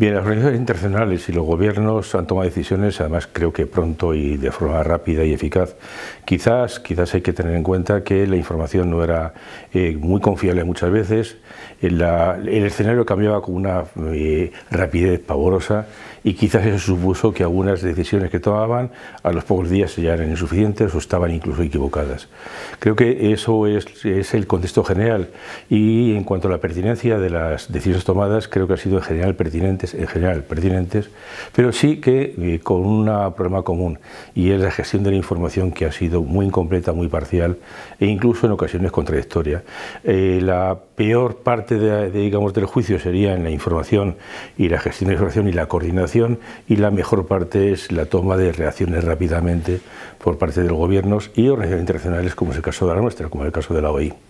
Bien, las organizaciones internacionales y los gobiernos han tomado decisiones, además creo que pronto y de forma rápida y eficaz. Quizás, quizás hay que tener en cuenta que la información no era eh, muy confiable muchas veces, el escenario cambiaba con una eh, rapidez pavorosa y quizás eso supuso que algunas decisiones que tomaban a los pocos días ya eran insuficientes o estaban incluso equivocadas. Creo que eso es, es el contexto general y en cuanto a la pertinencia de las decisiones tomadas, creo que ha sido en general pertinente en general pertinentes, pero sí que eh, con un problema común y es la gestión de la información que ha sido muy incompleta, muy parcial e incluso en ocasiones contradictoria. Eh, la peor parte de, digamos, del juicio sería en la información y la gestión de la información y la coordinación y la mejor parte es la toma de reacciones rápidamente por parte de los gobiernos y organizaciones internacionales como es el caso de la nuestra, como es el caso de la OI.